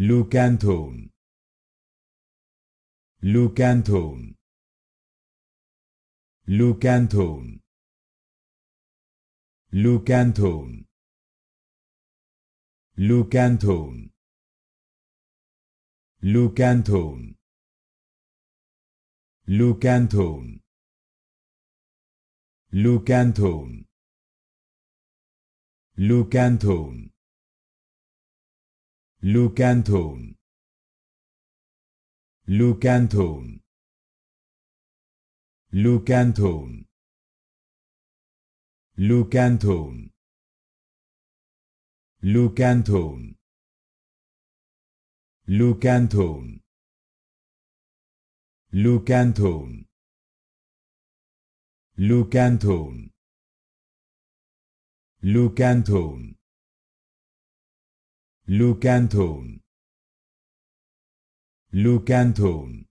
Lucanthone Lucanthone Lucanthone Lucanthone Lucanthone Lucanthone Lucanthone Lucanthone Lucanthone Lucanthone Lucanthone Lucanthone Lucanthone Lucanthone Lucanthone Lucanthone Lucanthone Lucanthone Lucanthone Lucanthone